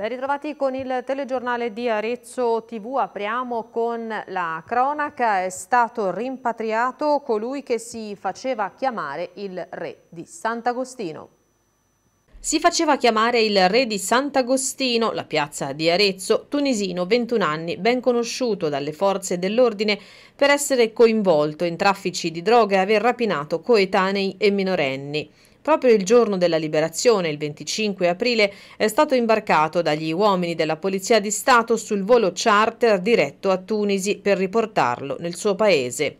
Ben ritrovati con il telegiornale di Arezzo TV. Apriamo con la cronaca. È stato rimpatriato colui che si faceva chiamare il re di Sant'Agostino. Si faceva chiamare il re di Sant'Agostino, la piazza di Arezzo, tunisino 21 anni, ben conosciuto dalle forze dell'ordine per essere coinvolto in traffici di droga e aver rapinato coetanei e minorenni. Proprio il giorno della liberazione, il 25 aprile, è stato imbarcato dagli uomini della Polizia di Stato sul volo charter diretto a Tunisi per riportarlo nel suo paese.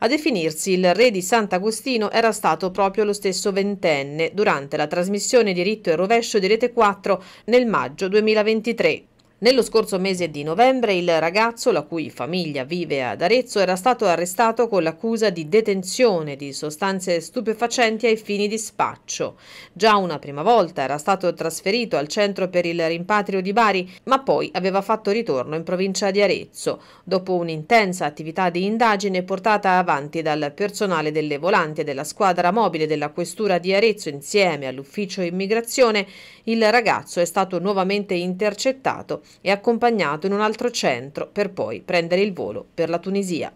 A definirsi il re di Sant'Agostino era stato proprio lo stesso ventenne durante la trasmissione Diritto e Rovescio di Rete 4 nel maggio 2023. Nello scorso mese di novembre il ragazzo, la cui famiglia vive ad Arezzo, era stato arrestato con l'accusa di detenzione di sostanze stupefacenti ai fini di spaccio. Già una prima volta era stato trasferito al centro per il rimpatrio di Bari, ma poi aveva fatto ritorno in provincia di Arezzo, dopo un'intensa attività di indagine portata avanti dal personale delle volanti e della squadra mobile della Questura di Arezzo insieme all'ufficio immigrazione, il ragazzo è stato nuovamente intercettato e accompagnato in un altro centro per poi prendere il volo per la Tunisia.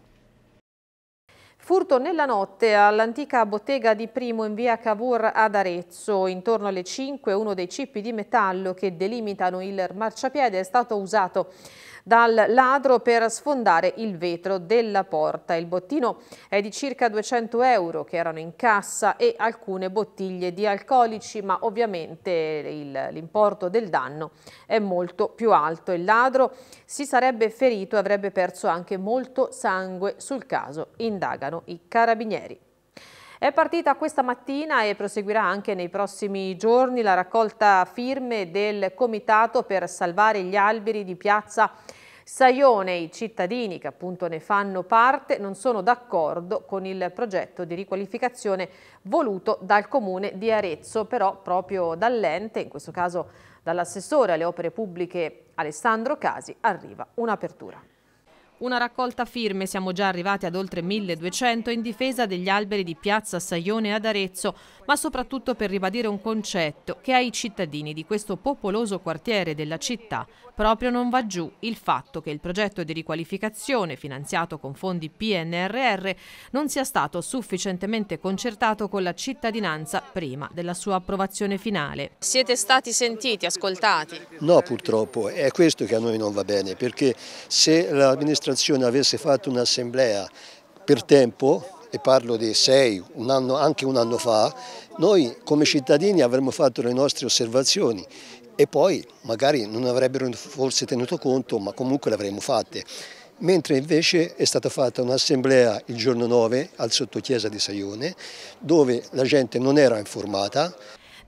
Furto nella notte all'antica bottega di Primo in via Cavour ad Arezzo. Intorno alle 5 uno dei cippi di metallo che delimitano il marciapiede è stato usato dal ladro per sfondare il vetro della porta. Il bottino è di circa 200 euro che erano in cassa e alcune bottiglie di alcolici, ma ovviamente l'importo del danno è molto più alto. Il ladro si sarebbe ferito e avrebbe perso anche molto sangue sul caso, indagano i carabinieri. È partita questa mattina e proseguirà anche nei prossimi giorni la raccolta firme del Comitato per salvare gli alberi di piazza Saione e i cittadini che appunto ne fanno parte non sono d'accordo con il progetto di riqualificazione voluto dal comune di Arezzo, però proprio dall'ente, in questo caso dall'assessore alle opere pubbliche Alessandro Casi, arriva un'apertura. Una raccolta firme, siamo già arrivati ad oltre 1200 in difesa degli alberi di piazza Saione ad Arezzo, ma soprattutto per ribadire un concetto che ai cittadini di questo popoloso quartiere della città Proprio non va giù il fatto che il progetto di riqualificazione finanziato con fondi PNRR non sia stato sufficientemente concertato con la cittadinanza prima della sua approvazione finale. Siete stati sentiti, ascoltati? No, purtroppo, è questo che a noi non va bene, perché se l'amministrazione avesse fatto un'assemblea per tempo, e parlo di sei, un anno, anche un anno fa, noi come cittadini avremmo fatto le nostre osservazioni e poi magari non avrebbero forse tenuto conto, ma comunque l'avremmo fatte. Mentre invece è stata fatta un'assemblea il giorno 9 al sottochiesa di Saione, dove la gente non era informata.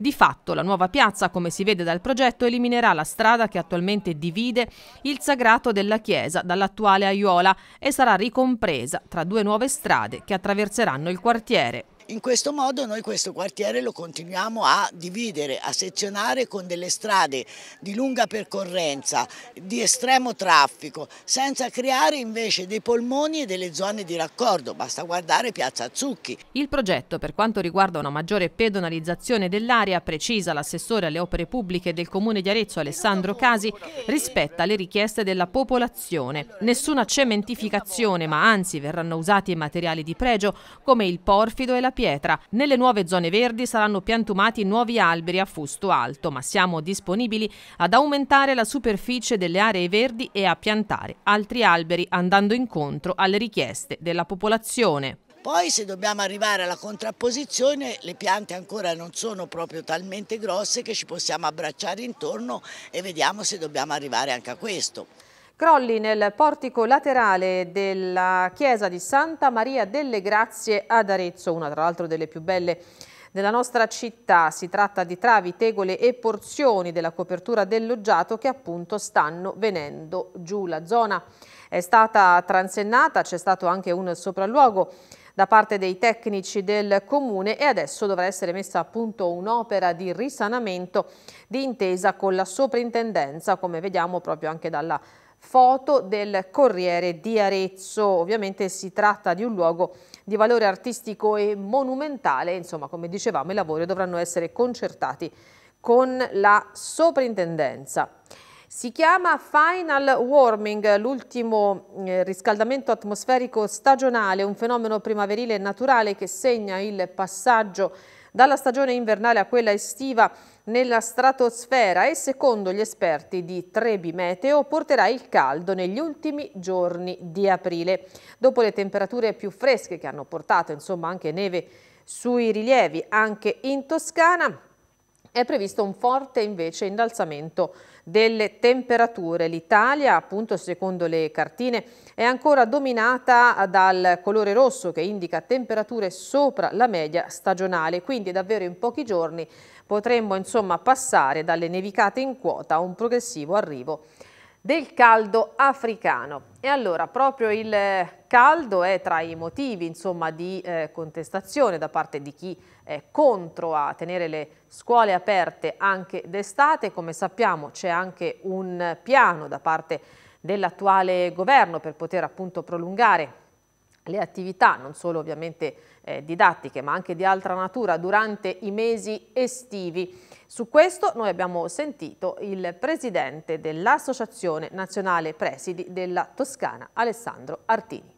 Di fatto la nuova piazza, come si vede dal progetto, eliminerà la strada che attualmente divide il sagrato della chiesa dall'attuale aiuola e sarà ricompresa tra due nuove strade che attraverseranno il quartiere. In questo modo noi questo quartiere lo continuiamo a dividere, a sezionare con delle strade di lunga percorrenza, di estremo traffico, senza creare invece dei polmoni e delle zone di raccordo, basta guardare Piazza Zucchi. Il progetto per quanto riguarda una maggiore pedonalizzazione dell'area, precisa l'assessore alle opere pubbliche del Comune di Arezzo Alessandro Casi, rispetta le richieste della popolazione. Nessuna cementificazione, ma anzi verranno usati materiali di pregio come il porfido e la pietra. Nelle nuove zone verdi saranno piantumati nuovi alberi a fusto alto, ma siamo disponibili ad aumentare la superficie delle aree verdi e a piantare altri alberi andando incontro alle richieste della popolazione. Poi se dobbiamo arrivare alla contrapposizione le piante ancora non sono proprio talmente grosse che ci possiamo abbracciare intorno e vediamo se dobbiamo arrivare anche a questo. Crolli nel portico laterale della chiesa di Santa Maria delle Grazie ad Arezzo, una tra l'altro delle più belle della nostra città. Si tratta di travi, tegole e porzioni della copertura del loggiato che appunto stanno venendo giù. La zona è stata transennata, c'è stato anche un sopralluogo da parte dei tecnici del comune e adesso dovrà essere messa a punto un'opera di risanamento di intesa con la soprintendenza, come vediamo proprio anche dalla foto del Corriere di Arezzo. Ovviamente si tratta di un luogo di valore artistico e monumentale, insomma come dicevamo i lavori dovranno essere concertati con la soprintendenza. Si chiama Final Warming, l'ultimo eh, riscaldamento atmosferico stagionale, un fenomeno primaverile naturale che segna il passaggio dalla stagione invernale a quella estiva nella stratosfera e secondo gli esperti di Trebi Meteo porterà il caldo negli ultimi giorni di aprile. Dopo le temperature più fresche che hanno portato insomma anche neve sui rilievi anche in Toscana è previsto un forte invece innalzamento delle temperature. L'Italia, appunto secondo le cartine, è ancora dominata dal colore rosso che indica temperature sopra la media stagionale, quindi davvero in pochi giorni potremmo insomma passare dalle nevicate in quota a un progressivo arrivo del caldo africano. E allora proprio il eh, caldo è tra i motivi insomma, di eh, contestazione da parte di chi è contro a tenere le scuole aperte anche d'estate. Come sappiamo c'è anche un piano da parte dell'attuale governo per poter appunto prolungare le attività, non solo ovviamente eh, didattiche, ma anche di altra natura, durante i mesi estivi. Su questo noi abbiamo sentito il presidente dell'Associazione Nazionale Presidi della Toscana, Alessandro Artini.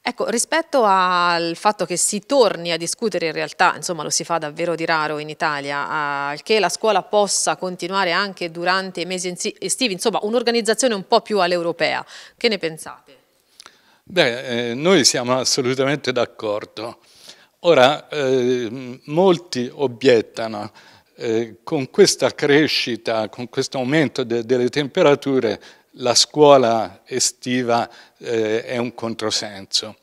Ecco, rispetto al fatto che si torni a discutere in realtà, insomma lo si fa davvero di raro in Italia, eh, che la scuola possa continuare anche durante i mesi estivi, insomma un'organizzazione un po' più all'europea, che ne pensate? Beh, eh, noi siamo assolutamente d'accordo. Ora, eh, molti obiettano eh, con questa crescita, con questo aumento de delle temperature, la scuola estiva eh, è un controsenso.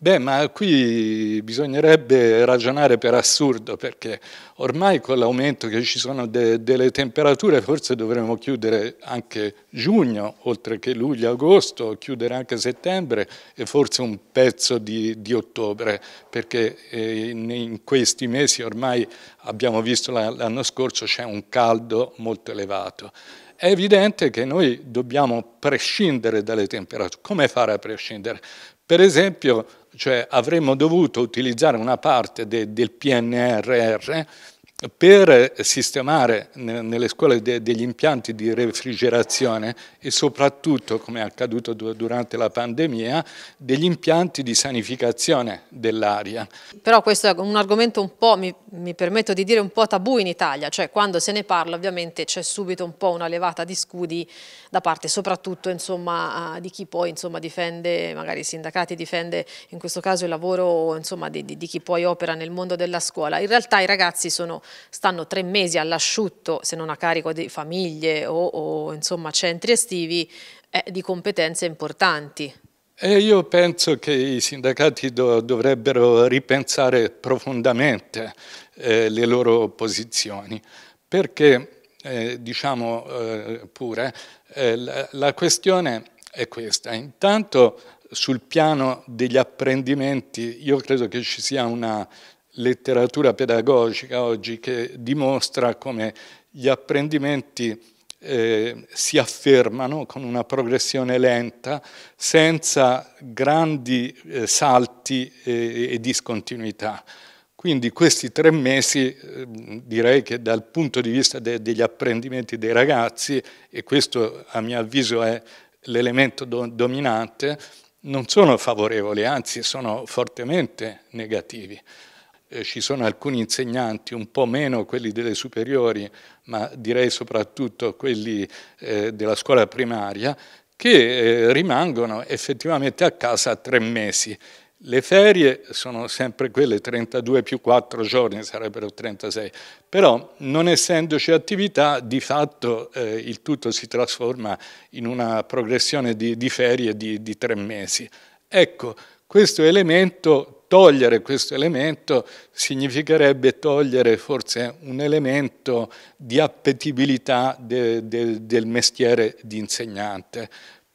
Beh, ma qui bisognerebbe ragionare per assurdo, perché ormai con l'aumento che ci sono de delle temperature forse dovremmo chiudere anche giugno, oltre che luglio, agosto, chiudere anche settembre e forse un pezzo di, di ottobre, perché eh, in questi mesi ormai abbiamo visto l'anno scorso c'è un caldo molto elevato è evidente che noi dobbiamo prescindere dalle temperature. Come fare a prescindere? Per esempio cioè avremmo dovuto utilizzare una parte de, del PNRR per sistemare nelle scuole degli impianti di refrigerazione e soprattutto, come è accaduto durante la pandemia, degli impianti di sanificazione dell'aria. Però questo è un argomento un po', mi, mi, permetto di dire, un po' tabù in Italia, cioè quando se ne parla ovviamente c'è subito un po' una levata di scudi da parte soprattutto insomma, di chi poi insomma, difende, magari i sindacati difende in questo caso il lavoro insomma, di, di, di chi poi opera nel mondo della scuola. In realtà i ragazzi sono stanno tre mesi all'asciutto, se non a carico di famiglie o, o insomma, centri estivi, eh, di competenze importanti. E io penso che i sindacati do, dovrebbero ripensare profondamente eh, le loro posizioni, perché eh, diciamo eh, pure eh, la, la, questione è questa. Intanto sul piano degli apprendimenti io credo che ci sia una letteratura pedagogica oggi che dimostra come gli apprendimenti eh, si affermano con una progressione lenta, senza grandi eh, salti e, e, discontinuità. Quindi questi tre mesi eh, direi che dal punto di vista de degli apprendimenti dei ragazzi, e questo a mio avviso è l'elemento do dominante, non sono favorevoli, anzi sono fortemente negativi eh, ci sono alcuni insegnanti, un po' meno quelli delle superiori, ma direi soprattutto quelli eh, della scuola primaria, che eh, rimangono effettivamente a casa tre mesi. Le ferie sono sempre quelle 32 più 4 giorni, sarebbero 36, però non essendoci attività di fatto eh, il tutto si trasforma in una progressione di, di ferie di, di tre mesi. Ecco, questo elemento togliere questo elemento significherebbe togliere forse un elemento di appetibilità de, de, del mestiere di insegnante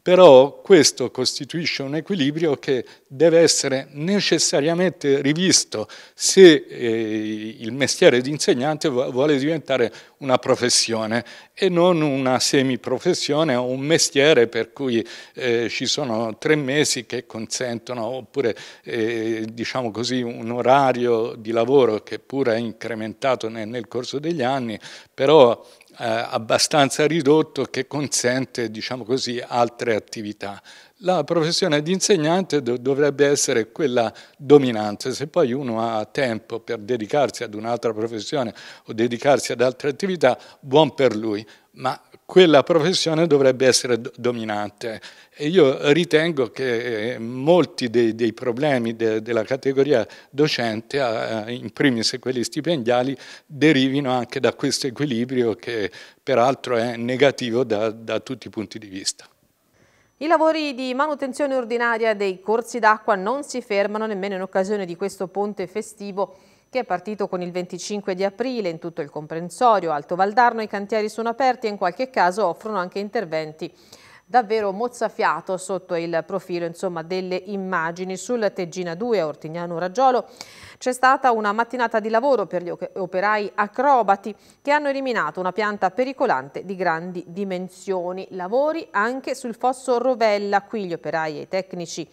però questo costituisce un equilibrio che deve essere necessariamente rivisto se eh, il mestiere di insegnante vuole diventare una professione e non una semiprofessione o un mestiere per cui eh, ci sono tre mesi che consentono oppure eh, diciamo così, un orario di lavoro che pure è incrementato nel, nel corso degli anni, però eh, abbastanza ridotto che consente diciamo così, altre attività la professione di insegnante dovrebbe essere quella dominante. Se poi uno ha tempo per dedicarsi ad un'altra professione o dedicarsi ad altre attività, buon per lui, ma quella professione dovrebbe essere dominante. E io ritengo che eh, molti dei, dei problemi de, della categoria docente, in primis quelli stipendiali, derivino anche da questo equilibrio che peraltro è negativo da, da tutti i punti di vista. I lavori di manutenzione ordinaria dei corsi d'acqua non si fermano nemmeno in occasione di questo ponte festivo che è partito con il 25 di aprile in tutto il comprensorio. Alto Valdarno i cantieri sono aperti e in qualche caso offrono anche interventi davvero mozzafiato sotto il profilo insomma, delle immagini. Sul Teggina 2 a Ortignano Raggiolo c'è stata una mattinata di lavoro per gli operai acrobati che hanno eliminato una pianta pericolante di grandi dimensioni. Lavori anche sul fosso Rovella, qui gli operai e i tecnici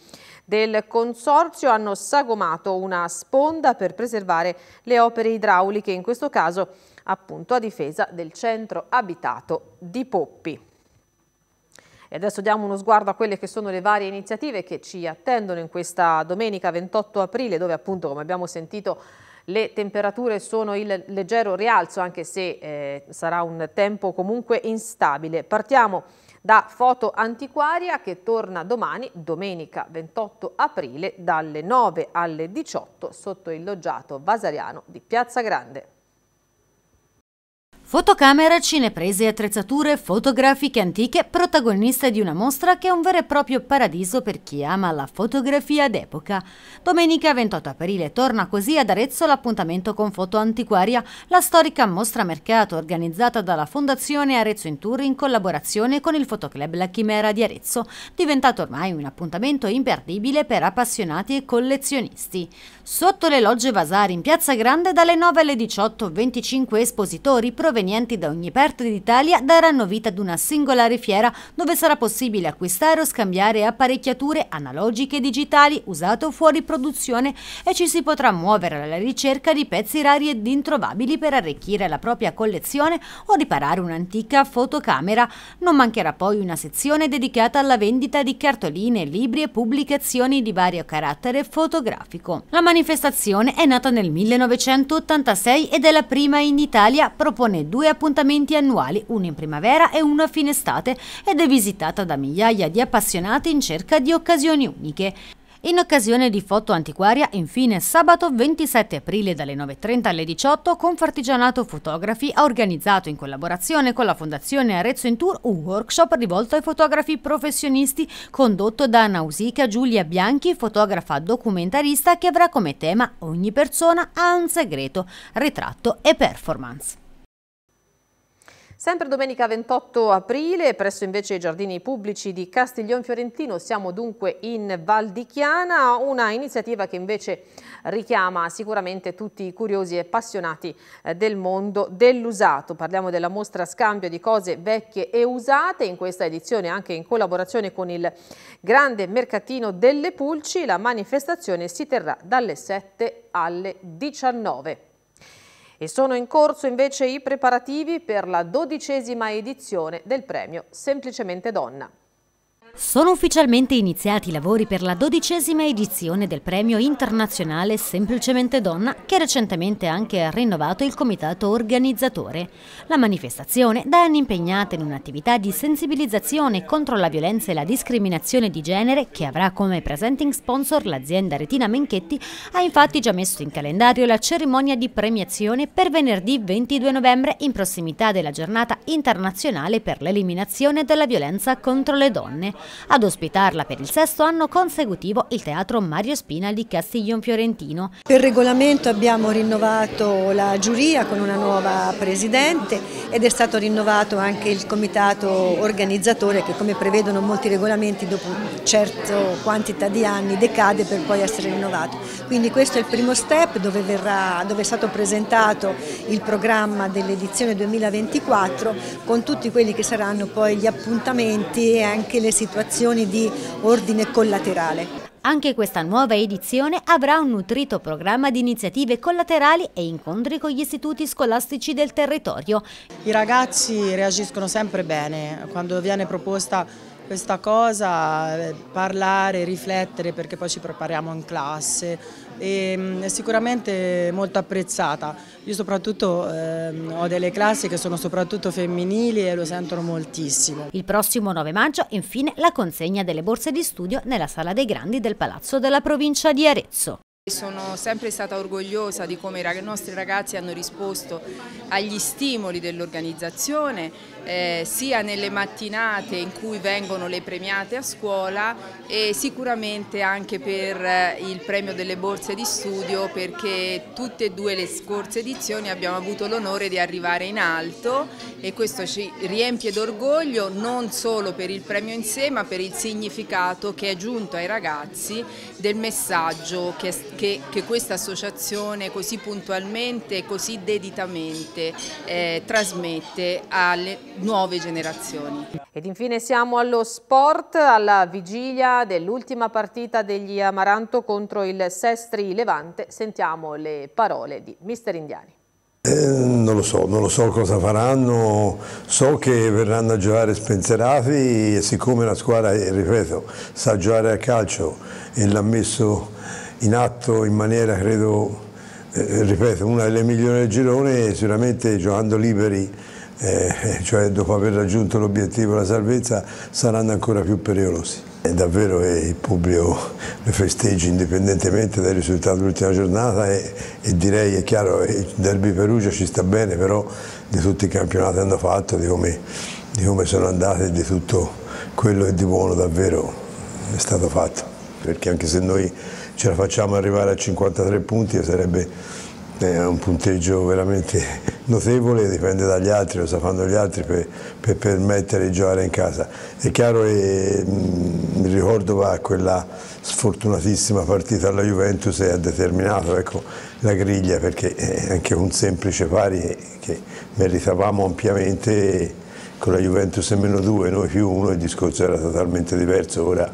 del consorzio hanno sagomato una sponda per preservare le opere idrauliche, in questo caso appunto a difesa del centro abitato di Poppi. E adesso diamo uno sguardo a quelle che sono le varie iniziative che ci attendono in questa domenica 28 aprile dove appunto come abbiamo sentito le temperature sono in leggero rialzo anche se eh, sarà un tempo comunque instabile. Partiamo da Foto Antiquaria che torna domani, domenica 28 aprile, dalle 9 alle 18 sotto il loggiato vasariano di Piazza Grande. Fotocamera, cineprese e attrezzature fotografiche antiche, protagonista di una mostra che è un vero e proprio paradiso per chi ama la fotografia d'epoca. Domenica 28 aprile torna così ad Arezzo l'appuntamento con Foto Antiquaria, la storica mostra mercato organizzata dalla Fondazione Arezzo in Tour in collaborazione con il Fotoclub La Chimera di Arezzo, diventato ormai un appuntamento imperdibile per appassionati e collezionisti. Sotto le logge Vasari in Piazza Grande dalle 9 alle 18, 25 espositori provengono provenienti da ogni parte d'Italia daranno vita ad una singolare fiera dove sarà possibile acquistare o scambiare apparecchiature analogiche e digitali usate o fuori produzione e ci si potrà muovere alla ricerca di pezzi rari ed introvabili per arricchire la propria collezione o riparare un'antica fotocamera. Non mancherà poi una sezione dedicata alla vendita di cartoline, libri e pubblicazioni di vario carattere fotografico. La manifestazione è nata nel 1986 ed è la prima in Italia, propone due appuntamenti annuali, uno in primavera e uno a fine estate, ed è visitata da migliaia di appassionati in cerca di occasioni uniche. In occasione di Foto Antiquaria, infine, sabato 27 aprile dalle 9.30 alle 18, Confartigianato Fotografi ha organizzato in collaborazione con la Fondazione Arezzo in Tour un workshop rivolto ai fotografi professionisti condotto da Nausica Giulia Bianchi, fotografa documentarista che avrà come tema Ogni persona ha un segreto, ritratto e performance. Sempre domenica 28 aprile, presso invece i giardini pubblici di Castiglion Fiorentino, siamo dunque in Val di Chiana, una iniziativa che invece richiama sicuramente tutti i curiosi e appassionati eh, del mondo dell'usato. Parliamo della mostra scambio di cose vecchie e usate, in questa edizione anche in collaborazione con il grande mercatino delle Pulci, la manifestazione si terrà dalle 7 alle 19 e sono in corso invece i preparativi per la dodicesima edizione del premio Semplicemente Donna. Sono ufficialmente iniziati i lavori per la dodicesima edizione del premio internazionale Semplicemente Donna che recentemente anche ha rinnovato il comitato organizzatore. La manifestazione da anni impegnata in un'attività di sensibilizzazione contro la violenza e la discriminazione di genere che avrà come presenting sponsor l'azienda Retina Menchetti ha infatti già messo in calendario la cerimonia di premiazione per venerdì 22 novembre in prossimità della giornata internazionale per l'eliminazione della violenza contro le donne. Ad ospitarla per il sesto anno consecutivo il Teatro Mario Spina di Castiglion Fiorentino. Per regolamento abbiamo rinnovato la giuria con una nuova presidente ed è stato rinnovato anche il comitato organizzatore che come prevedono molti regolamenti dopo un certo quantità di anni decade per poi essere rinnovato. Quindi questo è il primo step dove, verrà, dove è stato presentato il programma dell'edizione 2024 con tutti quelli che saranno poi gli appuntamenti e anche le situazioni situazioni di ordine collaterale. Anche questa nuova edizione avrà un nutrito programma di iniziative collaterali e incontri con gli istituti scolastici del territorio. I ragazzi reagiscono sempre bene quando viene proposta questa cosa, eh, parlare, riflettere perché poi ci prepariamo in classe, e mm, sicuramente molto apprezzata. Io soprattutto eh, ho delle classi che sono soprattutto femminili e lo sentono moltissimo. Il prossimo 9 maggio infine la consegna delle borse di studio nella Sala dei Grandi del Palazzo della provincia di Arezzo. Sono sempre stata orgogliosa di come i nostri ragazzi hanno risposto agli stimoli dell'organizzazione, eh, sia nelle mattinate in cui vengono le premiate a scuola e sicuramente anche per eh, il premio delle borse di studio perché tutte e due le scorse edizioni abbiamo avuto l'onore di arrivare in alto e questo ci riempie d'orgoglio non solo per il premio in sé ma per il significato che è giunto ai ragazzi del messaggio che è stato che, che questa associazione così puntualmente e così deditamente eh, trasmette alle nuove generazioni. Ed infine siamo allo sport, alla vigilia dell'ultima partita degli Amaranto contro il Sestri Levante. Sentiamo le parole di Mister Indiani. Eh, non lo so, non lo so cosa faranno, so che verranno a giocare spensierati e siccome la squadra, eh, ripeto, sa giocare a calcio e l'ha messo in atto in maniera, credo, eh, ripeto, una delle migliori del girone, sicuramente giocando liberi, eh, cioè dopo aver raggiunto l'obiettivo della salvezza, saranno ancora più pericolosi. È davvero che eh, il pubblico le festeggi indipendentemente dai risultati dell'ultima giornata e, e, direi, è chiaro, il derby Perugia ci sta bene, però di tutti i campionati hanno fatto, di come, di come sono andate e di tutto quello che di buono davvero è stato fatto. Perché anche se noi ce la facciamo arrivare a 53 punti e sarebbe eh, un punteggio veramente notevole, dipende dagli altri, lo sta facendo gli altri per, per, permettere di giocare in casa. È chiaro e mh, mm, il ricordo va a quella sfortunatissima partita alla Juventus e ha determinato ecco, la griglia perché anche un semplice pari che meritavamo ampiamente con la Juventus e meno 2, noi più 1 il discorso era totalmente diverso. Ora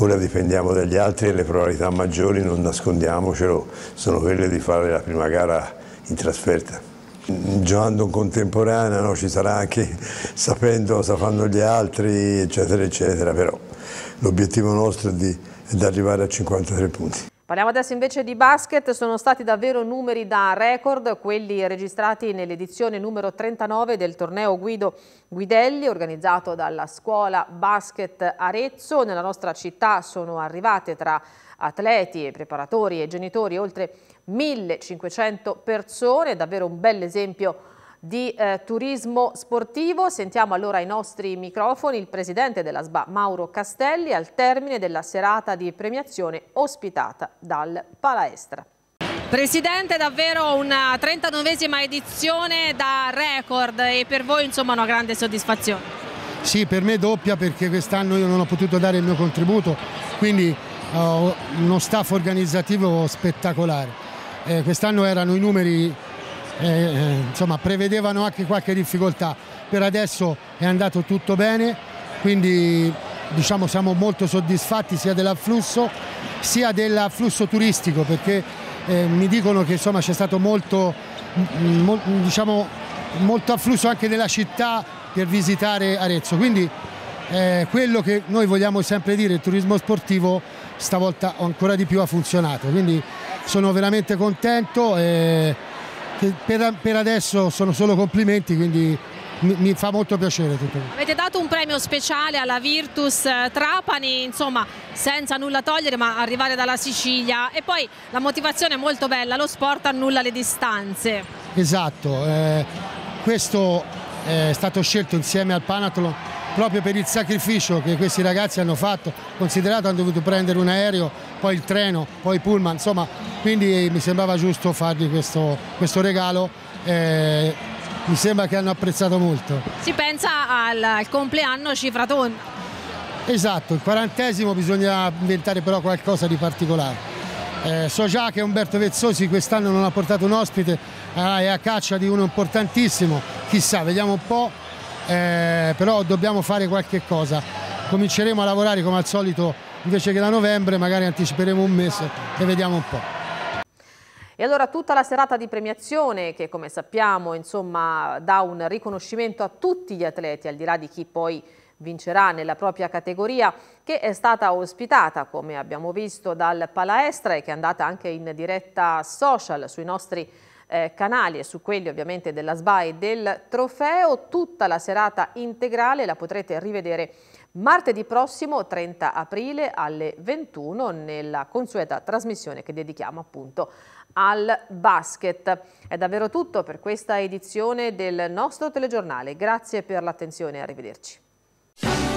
ora dipendiamo dagli altri e le probabilità maggiori, non nascondiamocelo, sono quelle di fare la prima gara in trasferta. Giocando in contemporanea no, ci sarà anche sapendo cosa fanno gli altri, eccetera, eccetera, però l'obiettivo nostro è di, è di arrivare a 53 punti. Parliamo adesso invece di basket, sono stati davvero numeri da record, quelli registrati nell'edizione numero 39 del torneo Guido Guidelli organizzato dalla scuola Basket Arezzo. Nella nostra città sono arrivate tra atleti, preparatori e genitori oltre 1500 persone, davvero un bel esempio di eh, turismo sportivo. Sentiamo allora i nostri microfoni il presidente della SBA Mauro Castelli al termine della serata di premiazione ospitata dal Palaestra. Presidente, davvero una 39esima edizione da record e per voi insomma una grande soddisfazione. Sì, per me doppia perché quest'anno io non ho potuto dare il mio contributo, quindi eh, ho uno staff organizzativo spettacolare. Eh, quest'anno erano i numeri eh, eh, insomma, prevedevano anche qualche difficoltà. Per adesso è andato tutto bene, quindi diciamo, siamo molto soddisfatti sia dell'afflusso sia dell'afflusso turistico perché eh, mi dicono che insomma, c'è stato molto, mm, mo, diciamo, molto afflusso anche della città per visitare Arezzo. Quindi eh, quello che noi vogliamo sempre dire, il turismo sportivo stavolta ancora di più ha funzionato. Quindi sono veramente contento. E che per, per adesso sono solo complimenti, quindi mi, mi, fa molto piacere tutto. Avete dato un premio speciale alla Virtus eh, Trapani, insomma senza nulla togliere ma arrivare dalla Sicilia e poi la motivazione è molto bella, lo sport annulla le distanze. Esatto, eh, questo è stato scelto insieme al Panathlon proprio per il sacrificio che questi ragazzi hanno fatto, considerato hanno dovuto prendere un aereo, poi il treno, poi il pullman, insomma quindi mi sembrava giusto fargli questo, questo regalo. Eh, mi sembra che hanno apprezzato molto. Si pensa al, al compleanno cifra tonda. Esatto, il quarantesimo bisogna inventare però qualcosa di particolare. Eh, so già che Umberto Vezzosi quest'anno non ha portato un ospite, eh, ah, è a caccia di uno importantissimo, chissà, vediamo un po', eh, però dobbiamo fare qualche cosa. Cominceremo a lavorare come al solito invece che da novembre, magari anticiperemo un mese e vediamo un po'. E allora tutta la serata di premiazione che come sappiamo insomma, dà un riconoscimento a tutti gli atleti al di là di chi poi vincerà nella propria categoria che è stata ospitata come abbiamo visto dal Palaestra e che è andata anche in diretta social sui nostri eh, canali e su quelli ovviamente della SBA e del trofeo tutta la serata integrale la potrete rivedere martedì prossimo 30 aprile alle 21 nella consueta trasmissione che dedichiamo appunto al basket. È davvero tutto per questa edizione del nostro telegiornale. Grazie per l'attenzione e arrivederci.